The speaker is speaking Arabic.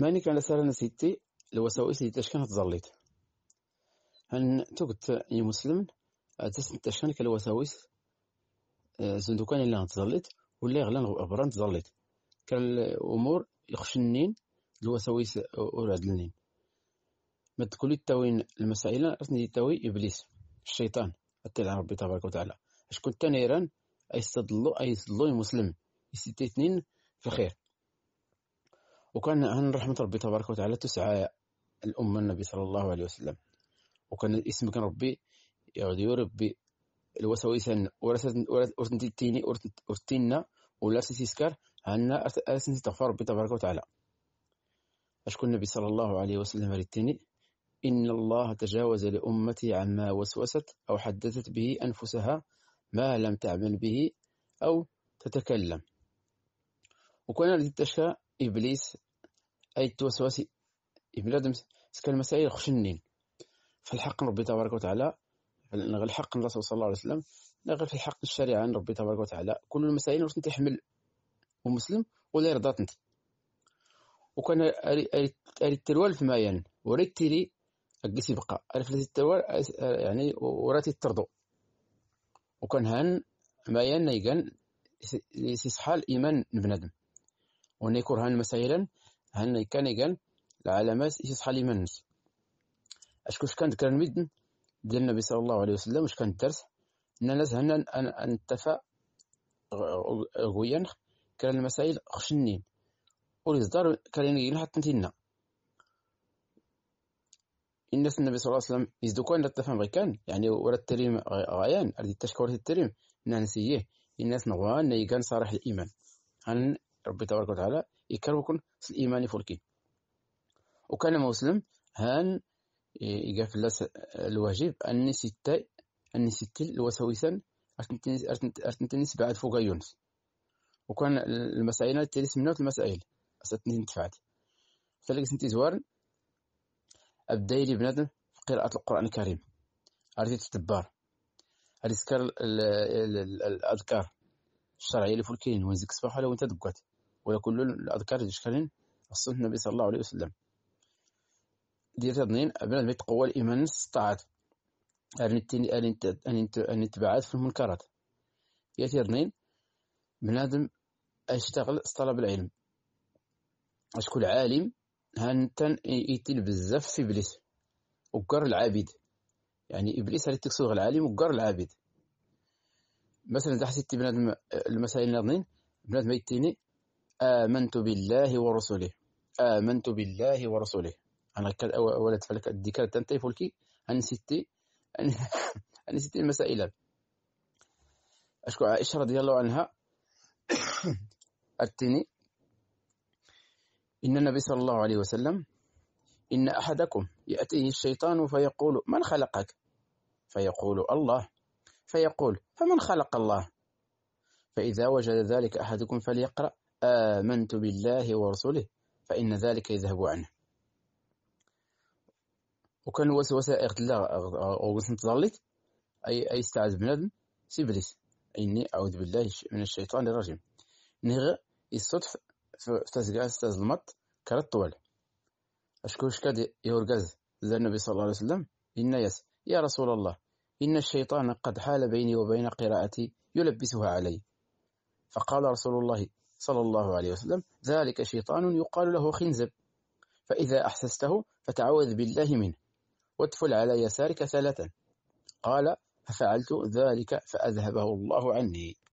ماني كان لسالنا سيتي الوساوس تاش تشكن تزليت هن توقت المسلم تسن تشكن كالوساوس آه، زندوكان اللي تزليت ولا غلان غبران كان كالامور يخشنين الوساوس ورادلنين ما تقولي تاوين المسائل رتني تاوي ابليس الشيطان التلعن ربي تبارك وتعالى شكون تانيران ايستدلو ايستدلو المسلم يستيتنين في خير وكان أن رحمة ربي تبارك وتعالى تسعى الأمة النبي صلى الله عليه وسلم وكان الاسم كان ربي يعود يربي الوسويس ورثتيني ورثتينا ولا سيسكر عنا أرسنتي تغفر ربي تبارك وتعالى أشكون النبي صلى الله عليه وسلم ريتيني إن الله تجاوز لأمتي عما وسوست أو حدثت به أنفسها ما لم تعمل به أو تتكلم وكان لتشاء إبليس أي ابن ادم سكان المسائل خشنين فالحق ربي تبارك وتعالى غير الحق الرسول صلى الله عليه وسلم لا غير في الحق الشريعة عن ربي تبارك وتعالى كل المسائل واش تحمل ومسلم ولا يرضى انت وكان اريد تروال في مايان وريد تيري اجلس يبقى عرف التروال يعني وراتي ترضو وكان هان مايان نيجان يصحى الايمان بنادم ونيكور هان مسائلا هنا يقال العلامات إيش صحالي منس أشكو كانت كان مدن ديال النبي صلى الله عليه وسلم واش كان الدرس أن الناس هنا أن أنتفى غويان كان المسائل خشنين ولصدار كانيغان يعني حتى نتينا الناس النبي صلى الله عليه وسلم يزدو كان التفهم غي كان يعني ولا التريم غيان أردي التشكور التريم نانسيه الناس نغوان نيغان صارح الإيمان ربي تبارك وتعالى يكرهكم في الإيمان فولكي وكان مسلم هان إيه، يقفل الواجب أن ستة أن ستة الوساوسا ارتنتني بعد فوق يونس وكان المسائل تلس منه المسائل أستنتين انتفعت فلك سنتي زوار أبدايلي بنادم في قراءة القرآن الكريم أرتي تتبار أرتي الأذكار الشرعية اللي فولكين وين زيك صباح ولا وين تدقت ويقول الأذكار جشكالين الصنة النبي صلى الله عليه وسلم دي تضنين أبناء يتقوى الإيمان استطاعت أن يتبعات في المنكرات ياتي اثنين بنادم أشتغل طلب العلم شكون عالم هانتن يتل بزاف في ابليس وقر العابد يعني ابليس هل تكسوغ العالم وقر العابد مثلا اذا حسيت بنادم المسائل نظنين بنادم يتيني آمنت بالله ورسله آمنت بالله ورسله أنا كد أولا تفلك الدكار تنتي فلكي أن ستي أن ستي المسائل أشكو عائشة رضي الله عنها التني إن النبي صلى الله عليه وسلم إن أحدكم يأتيه الشيطان فيقول من خلقك فيقول الله فيقول فمن خلق الله فإذا وجد ذلك أحدكم فليقرأ آمنت بالله ورسله فإن ذلك يذهب عنه وكان الوسوسة اغتلاء أغوث تظلت أي أي استعاذ بنادم سيبليس إني أعوذ بالله من الشيطان الرجيم نغ الصدف فتزقى ستاز المط كرت طوال أشكو شكاد يورقز ذا النبي صلى الله عليه وسلم إن يس يا رسول الله إن الشيطان قد حال بيني وبين قراءتي يلبسها علي فقال رسول الله صلى الله عليه وسلم ذلك شيطان يقال له خنزب فإذا أحسسته فتعوذ بالله منه وادفل على يسارك ثلاثا قال ففعلت ذلك فأذهبه الله عني